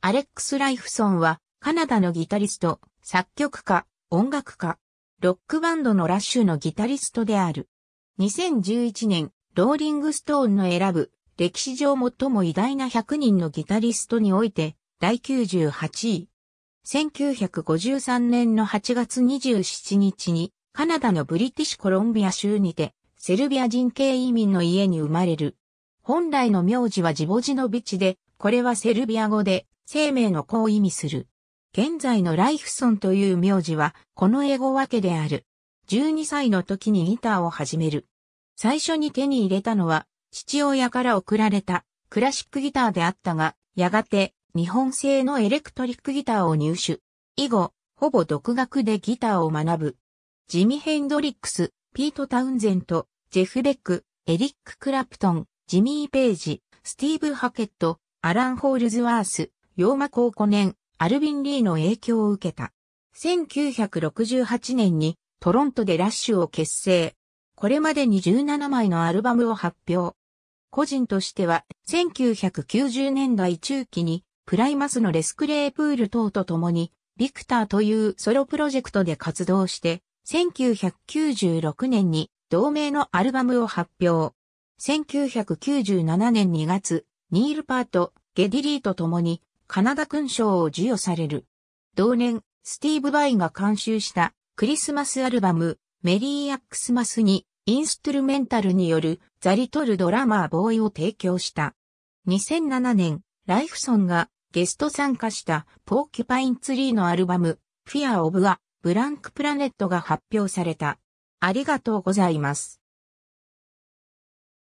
アレックス・ライフソンは、カナダのギタリスト、作曲家、音楽家、ロックバンドのラッシュのギタリストである。2011年、ローリング・ストーンの選ぶ、歴史上最も偉大な100人のギタリストにおいて、第98位。1953年の8月27日に、カナダのブリティッシュコロンビア州にて、セルビア人系移民の家に生まれる。本来の名字はジボジノビチで、これはセルビア語で、生命の子を意味する。現在のライフソンという名字は、この英語わけである。12歳の時にギターを始める。最初に手に入れたのは、父親から贈られたクラシックギターであったが、やがて日本製のエレクトリックギターを入手。以後、ほぼ独学でギターを学ぶ。ジミ・ヘンドリックス、ピート・タウンゼント、ジェフ・ベック、エリック・クラプトン、ジミー・ページ、スティーブ・ハケット、アラン・ホールズワース、洋魔高5年、アルビン・リーの影響を受けた。1968年にトロントでラッシュを結成。これまでに17枚のアルバムを発表。個人としては、1990年代中期に、プライマスのレスクレープール等と共に、ビクターというソロプロジェクトで活動して、1996年に同名のアルバムを発表。1997年2月、ニール・パート、ゲディリーと共にカナダ勲章を授与される。同年、スティーブ・バイが監修したクリスマスアルバム、メリー・アックスマスにインストゥルメンタルによるザリトルドラマーボーイを提供した。2007年、ライフソンがゲスト参加したポーキュパインツリーのアルバム、フィア・オブ・ア・ブランク・プラネットが発表された。ありがとうございます。